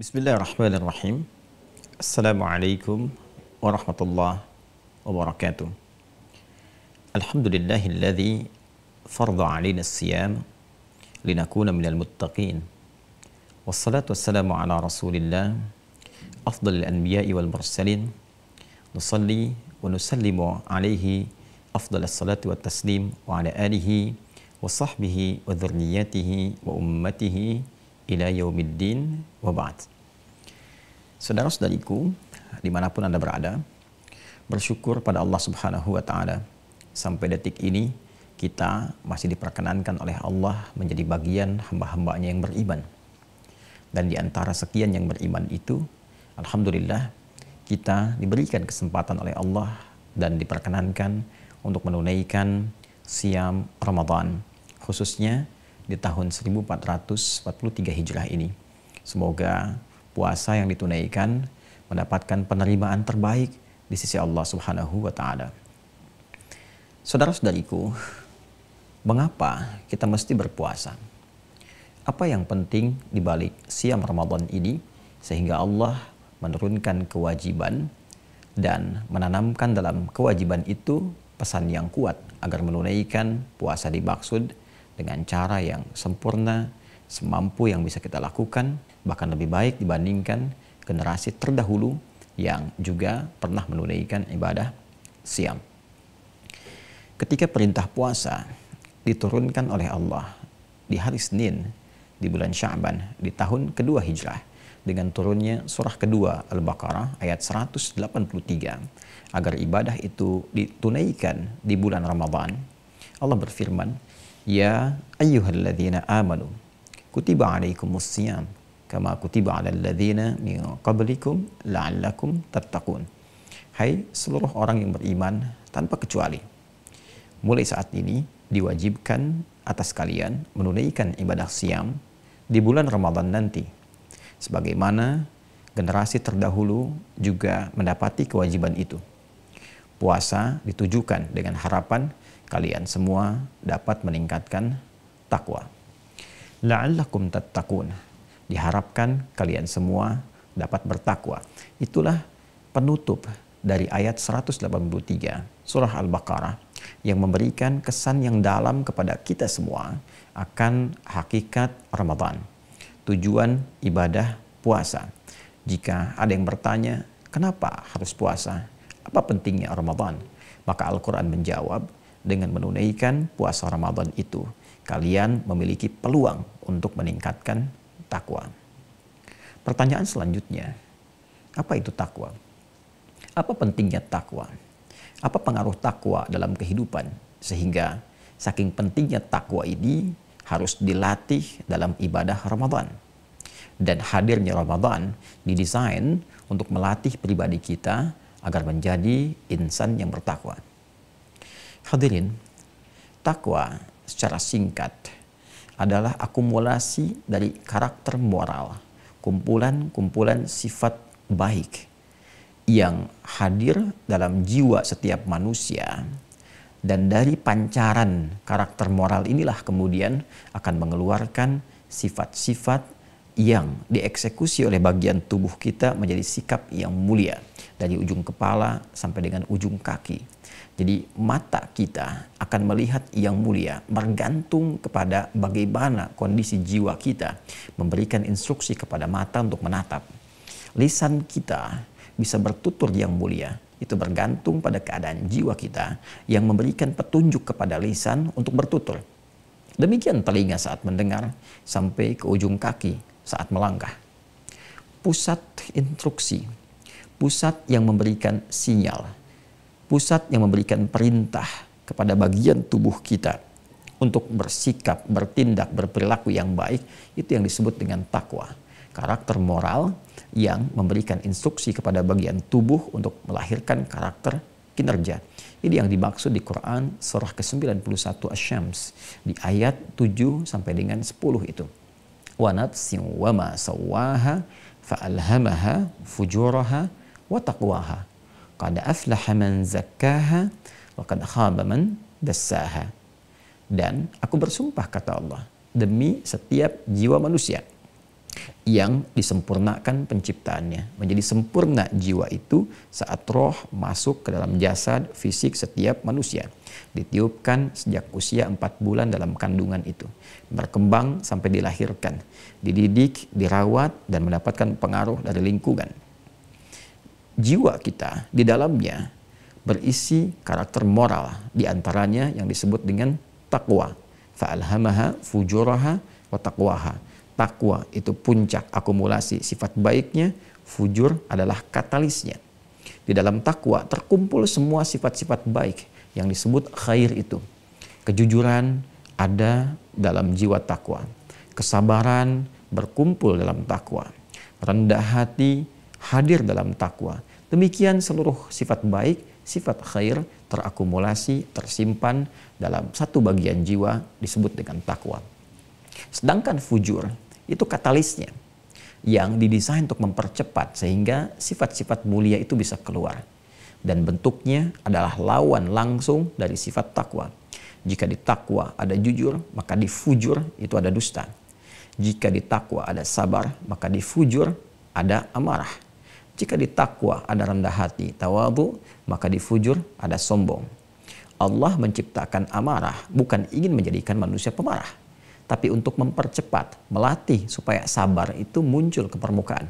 بسم الله الرحمن الرحيم السلام عليكم ورحمة الله وبركاته الحمد لله الذي فرض علينا الصيام لنكون من المتقين والصلاة والسلام على رسول الله أفضل الأنبياء والمرسلين نصلي ونسلم عليه أفضل الصلاة والتسليم وعلى آله وصحبه وذرياته وأمته ila yaumiddin wa ba'd. Saudara-saudariku, dimanapun Anda berada, bersyukur pada Allah Subhanahu wa Ta'ala. Sampai detik ini, kita masih diperkenankan oleh Allah menjadi bagian hamba-hambanya yang beriman. Dan di antara sekian yang beriman itu, Alhamdulillah, kita diberikan kesempatan oleh Allah dan diperkenankan untuk menunaikan siam Ramadan, khususnya di tahun 1443 Hijrah ini. Semoga puasa yang ditunaikan mendapatkan penerimaan terbaik di sisi Allah Subhanahu wa taala. Saudara-saudariku, mengapa kita mesti berpuasa? Apa yang penting di balik siam Ramadan ini sehingga Allah menurunkan kewajiban dan menanamkan dalam kewajiban itu pesan yang kuat agar menunaikan puasa dimaksud dengan cara yang sempurna, semampu yang bisa kita lakukan, bahkan lebih baik dibandingkan generasi terdahulu yang juga pernah menunaikan ibadah siam. Ketika perintah puasa diturunkan oleh Allah di hari Senin di bulan Sya'ban di tahun kedua Hijrah dengan turunnya surah kedua Al-Baqarah ayat 183 agar ibadah itu ditunaikan di bulan Ramadhan Allah berfirman Ya ayyuhalladzina amanu kutiba alaikumus siyam kama kutiba alal ladzina min qablikum la'allakum tattaqun. Hai seluruh orang yang beriman tanpa kecuali. Mulai saat ini diwajibkan atas kalian menunaikan ibadah siam di bulan Ramadan nanti. Sebagaimana generasi terdahulu juga mendapati kewajiban itu. Puasa ditujukan dengan harapan kalian semua dapat meningkatkan takwa. La'allakum tattaqun. Diharapkan kalian semua dapat bertakwa. Itulah penutup dari ayat 183 surah Al-Baqarah yang memberikan kesan yang dalam kepada kita semua akan hakikat Ramadan. Tujuan ibadah puasa. Jika ada yang bertanya, kenapa harus puasa? Apa pentingnya Ramadan? Maka Al-Quran menjawab, dengan menunaikan puasa Ramadan itu, kalian memiliki peluang untuk meningkatkan takwa. Pertanyaan selanjutnya, apa itu takwa? Apa pentingnya takwa? Apa pengaruh takwa dalam kehidupan sehingga saking pentingnya takwa ini harus dilatih dalam ibadah Ramadan? Dan hadirnya Ramadan didesain untuk melatih pribadi kita agar menjadi insan yang bertakwa. Hadirin, takwa secara singkat adalah akumulasi dari karakter moral, kumpulan-kumpulan sifat baik yang hadir dalam jiwa setiap manusia dan dari pancaran karakter moral inilah kemudian akan mengeluarkan sifat-sifat yang dieksekusi oleh bagian tubuh kita menjadi sikap yang mulia dari ujung kepala sampai dengan ujung kaki. Jadi mata kita akan melihat yang mulia bergantung kepada bagaimana kondisi jiwa kita memberikan instruksi kepada mata untuk menatap. Lisan kita bisa bertutur yang mulia itu bergantung pada keadaan jiwa kita yang memberikan petunjuk kepada lisan untuk bertutur. Demikian telinga saat mendengar sampai ke ujung kaki saat melangkah. Pusat instruksi, pusat yang memberikan sinyal, pusat yang memberikan perintah kepada bagian tubuh kita untuk bersikap, bertindak, berperilaku yang baik, itu yang disebut dengan takwa. Karakter moral yang memberikan instruksi kepada bagian tubuh untuk melahirkan karakter kinerja. Ini yang dimaksud di Quran surah ke-91 Asy-Syams di ayat 7 sampai dengan 10 itu dan aku bersumpah kata Allah demi setiap jiwa manusia yang disempurnakan penciptaannya. Menjadi sempurna jiwa itu saat roh masuk ke dalam jasad fisik setiap manusia. Ditiupkan sejak usia 4 bulan dalam kandungan itu. Berkembang sampai dilahirkan. Dididik, dirawat, dan mendapatkan pengaruh dari lingkungan. Jiwa kita di dalamnya berisi karakter moral. Di antaranya yang disebut dengan takwa. Fa'alhamaha fujuraha wa taqwaha Takwa itu puncak akumulasi sifat baiknya, fujur adalah katalisnya. Di dalam takwa terkumpul semua sifat-sifat baik yang disebut khair itu. Kejujuran ada dalam jiwa takwa. Kesabaran berkumpul dalam takwa. Rendah hati hadir dalam takwa. Demikian seluruh sifat baik, sifat khair terakumulasi, tersimpan dalam satu bagian jiwa disebut dengan takwa. Sedangkan fujur itu katalisnya yang didesain untuk mempercepat sehingga sifat-sifat mulia itu bisa keluar. Dan bentuknya adalah lawan langsung dari sifat takwa. Jika di takwa ada jujur, maka di fujur itu ada dusta. Jika di takwa ada sabar, maka di fujur ada amarah. Jika di takwa ada rendah hati, tawadu, maka di fujur ada sombong. Allah menciptakan amarah bukan ingin menjadikan manusia pemarah tapi untuk mempercepat, melatih supaya sabar itu muncul ke permukaan.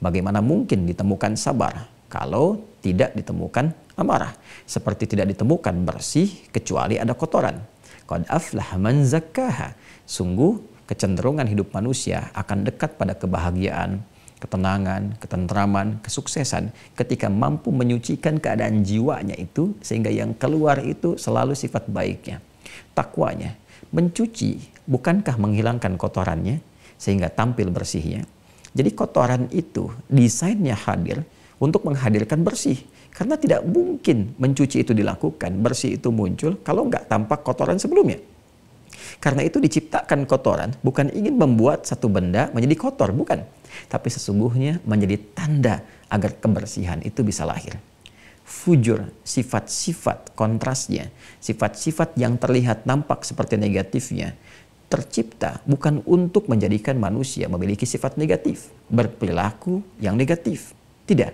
Bagaimana mungkin ditemukan sabar kalau tidak ditemukan amarah? Seperti tidak ditemukan bersih kecuali ada kotoran. Qad lah man zakkaha. Sungguh kecenderungan hidup manusia akan dekat pada kebahagiaan, ketenangan, ketentraman, kesuksesan ketika mampu menyucikan keadaan jiwanya itu sehingga yang keluar itu selalu sifat baiknya, takwanya, mencuci bukankah menghilangkan kotorannya sehingga tampil bersihnya? Jadi kotoran itu desainnya hadir untuk menghadirkan bersih. Karena tidak mungkin mencuci itu dilakukan, bersih itu muncul kalau nggak tampak kotoran sebelumnya. Karena itu diciptakan kotoran bukan ingin membuat satu benda menjadi kotor, bukan. Tapi sesungguhnya menjadi tanda agar kebersihan itu bisa lahir. Fujur, sifat-sifat kontrasnya, sifat-sifat yang terlihat nampak seperti negatifnya, tercipta bukan untuk menjadikan manusia memiliki sifat negatif, berperilaku yang negatif. Tidak.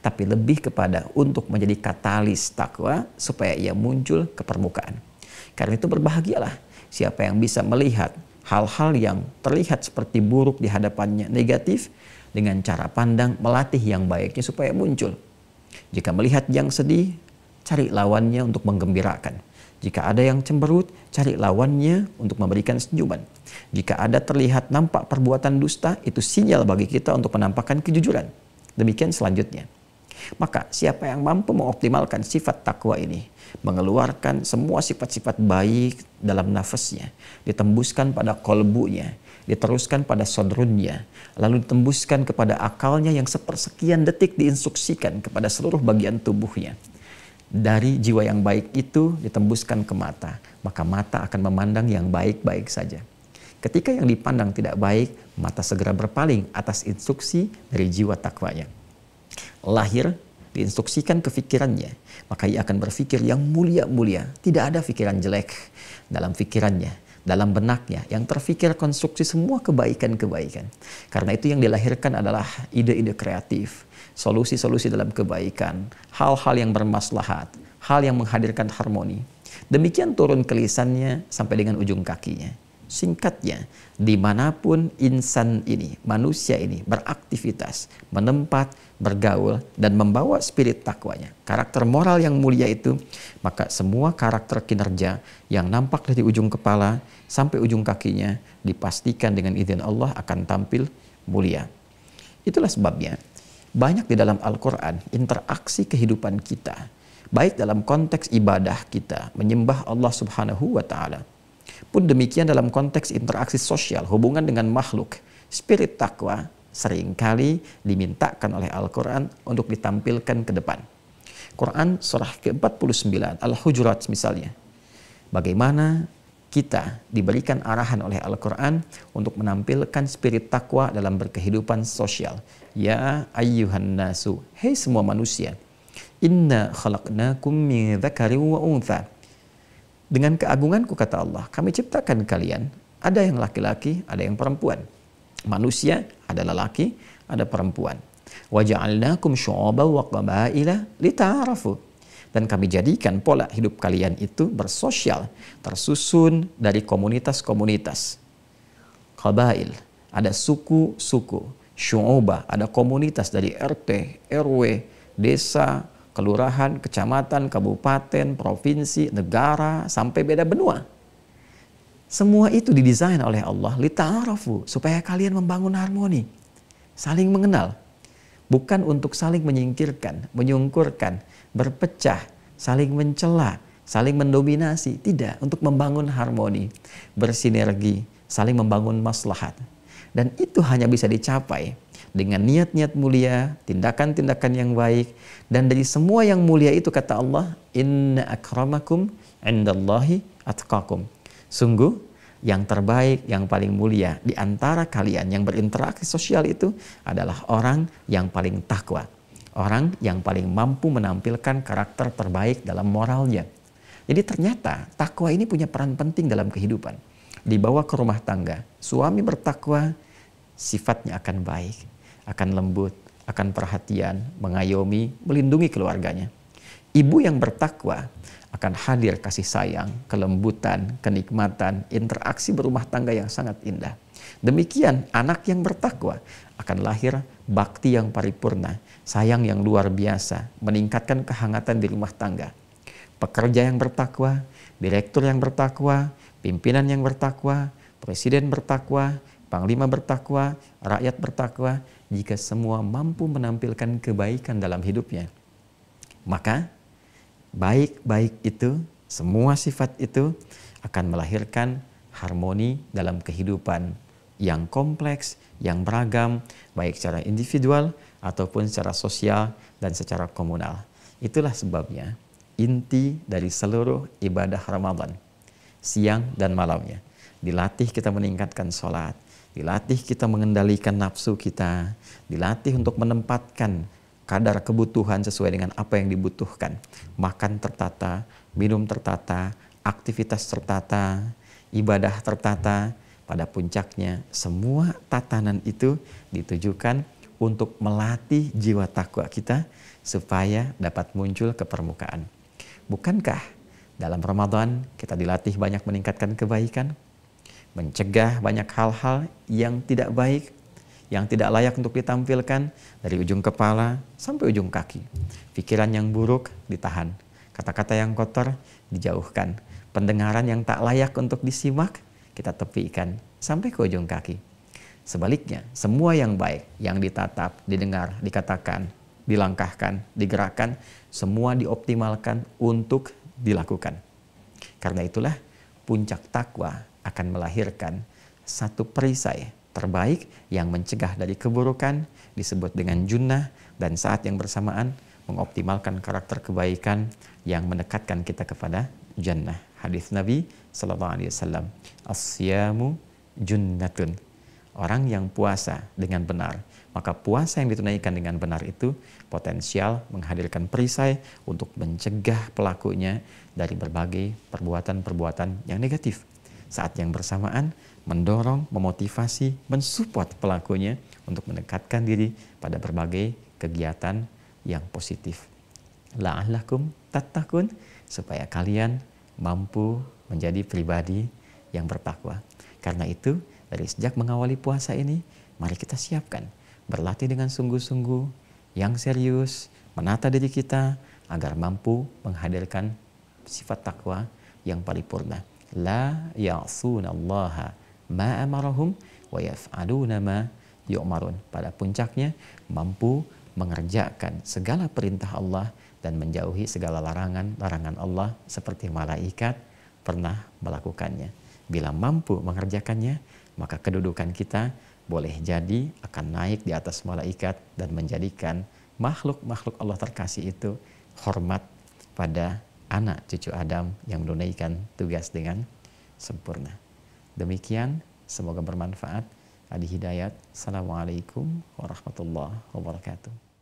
Tapi lebih kepada untuk menjadi katalis takwa supaya ia muncul ke permukaan. Karena itu berbahagialah siapa yang bisa melihat hal-hal yang terlihat seperti buruk di hadapannya negatif dengan cara pandang melatih yang baiknya supaya muncul. Jika melihat yang sedih, cari lawannya untuk menggembirakan jika ada yang cemberut, cari lawannya untuk memberikan senyuman. Jika ada terlihat nampak perbuatan dusta, itu sinyal bagi kita untuk menampakkan kejujuran. Demikian selanjutnya. Maka siapa yang mampu mengoptimalkan sifat takwa ini, mengeluarkan semua sifat-sifat baik dalam nafasnya, ditembuskan pada kolbunya, diteruskan pada sodrunnya, lalu ditembuskan kepada akalnya yang sepersekian detik diinstruksikan kepada seluruh bagian tubuhnya dari jiwa yang baik itu ditembuskan ke mata, maka mata akan memandang yang baik-baik saja. Ketika yang dipandang tidak baik, mata segera berpaling atas instruksi dari jiwa takwanya. Lahir diinstruksikan ke pikirannya, maka ia akan berpikir yang mulia-mulia, tidak ada fikiran jelek dalam fikirannya, dalam benaknya, yang terfikir konstruksi semua kebaikan-kebaikan. Karena itu yang dilahirkan adalah ide-ide kreatif, solusi-solusi dalam kebaikan, hal-hal yang bermaslahat, hal yang menghadirkan harmoni. Demikian turun ke lisannya sampai dengan ujung kakinya. Singkatnya, dimanapun insan ini, manusia ini beraktivitas, menempat, bergaul, dan membawa spirit takwanya, karakter moral yang mulia itu, maka semua karakter kinerja yang nampak dari ujung kepala sampai ujung kakinya dipastikan dengan izin Allah akan tampil mulia. Itulah sebabnya banyak di dalam Al-Quran interaksi kehidupan kita, baik dalam konteks ibadah kita, menyembah Allah Subhanahu wa Ta'ala. Pun demikian dalam konteks interaksi sosial, hubungan dengan makhluk, spirit takwa seringkali dimintakan oleh Al-Quran untuk ditampilkan ke depan. Quran surah ke-49, Al-Hujurat misalnya. Bagaimana kita diberikan arahan oleh Al-Quran untuk menampilkan spirit takwa dalam berkehidupan sosial. Ya ayyuhan nasu, hei semua manusia, inna khalaqnakum min dhakari wa untha. Dengan keagunganku kata Allah, kami ciptakan kalian, ada yang laki-laki, ada yang perempuan. Manusia ada laki ada perempuan. Wa ja'alnakum syu'oba wa qabaila lita'arafu dan kami jadikan pola hidup kalian itu bersosial, tersusun dari komunitas-komunitas. Kabail, ada suku-suku, syu'ubah, ada komunitas dari RT, RW, desa, kelurahan, kecamatan, kabupaten, provinsi, negara, sampai beda benua. Semua itu didesain oleh Allah, lita'arafu, supaya kalian membangun harmoni, saling mengenal bukan untuk saling menyingkirkan, menyungkurkan, berpecah, saling mencela, saling mendominasi, tidak, untuk membangun harmoni, bersinergi, saling membangun maslahat. Dan itu hanya bisa dicapai dengan niat-niat mulia, tindakan-tindakan yang baik dan dari semua yang mulia itu kata Allah, "Inna akramakum indallahi atqakum." Sungguh yang terbaik, yang paling mulia di antara kalian yang berinteraksi sosial itu adalah orang yang paling takwa, orang yang paling mampu menampilkan karakter terbaik dalam moralnya. Jadi ternyata takwa ini punya peran penting dalam kehidupan. Dibawa ke rumah tangga, suami bertakwa, sifatnya akan baik, akan lembut, akan perhatian, mengayomi, melindungi keluarganya. Ibu yang bertakwa akan hadir kasih sayang, kelembutan, kenikmatan, interaksi berumah tangga yang sangat indah. Demikian anak yang bertakwa akan lahir bakti yang paripurna, sayang yang luar biasa, meningkatkan kehangatan di rumah tangga. Pekerja yang bertakwa, direktur yang bertakwa, pimpinan yang bertakwa, presiden bertakwa, panglima bertakwa, rakyat bertakwa, jika semua mampu menampilkan kebaikan dalam hidupnya, maka baik-baik itu, semua sifat itu akan melahirkan harmoni dalam kehidupan yang kompleks, yang beragam, baik secara individual ataupun secara sosial dan secara komunal. Itulah sebabnya inti dari seluruh ibadah Ramadan, siang dan malamnya. Dilatih kita meningkatkan sholat, dilatih kita mengendalikan nafsu kita, dilatih untuk menempatkan kadar kebutuhan sesuai dengan apa yang dibutuhkan. Makan tertata, minum tertata, aktivitas tertata, ibadah tertata. Pada puncaknya, semua tatanan itu ditujukan untuk melatih jiwa takwa kita supaya dapat muncul ke permukaan. Bukankah dalam Ramadan kita dilatih banyak meningkatkan kebaikan, mencegah banyak hal-hal yang tidak baik, yang tidak layak untuk ditampilkan dari ujung kepala sampai ujung kaki. Pikiran yang buruk ditahan, kata-kata yang kotor dijauhkan, pendengaran yang tak layak untuk disimak kita tepikan sampai ke ujung kaki. Sebaliknya, semua yang baik yang ditatap, didengar, dikatakan, dilangkahkan, digerakkan, semua dioptimalkan untuk dilakukan. Karena itulah puncak takwa akan melahirkan satu perisai terbaik yang mencegah dari keburukan disebut dengan junnah dan saat yang bersamaan mengoptimalkan karakter kebaikan yang mendekatkan kita kepada jannah. Hadis Nabi Sallallahu Alaihi Wasallam, asyamu junnatun. Orang yang puasa dengan benar, maka puasa yang ditunaikan dengan benar itu potensial menghadirkan perisai untuk mencegah pelakunya dari berbagai perbuatan-perbuatan yang negatif. Saat yang bersamaan mendorong, memotivasi, mensupport pelakunya untuk mendekatkan diri pada berbagai kegiatan yang positif. La'allakum tattaqun supaya kalian mampu menjadi pribadi yang bertakwa. Karena itu, dari sejak mengawali puasa ini, mari kita siapkan berlatih dengan sungguh-sungguh, yang serius, menata diri kita agar mampu menghadirkan sifat takwa yang paling purna. La ya'sunallaha ma wa yaf'aluna ma yu'marun. Pada puncaknya mampu mengerjakan segala perintah Allah dan menjauhi segala larangan larangan Allah seperti malaikat pernah melakukannya. Bila mampu mengerjakannya, maka kedudukan kita boleh jadi akan naik di atas malaikat dan menjadikan makhluk-makhluk Allah terkasih itu hormat pada anak cucu Adam yang menunaikan tugas dengan sempurna. Demikian, semoga bermanfaat. Adi Hidayat, Assalamualaikum warahmatullahi wabarakatuh.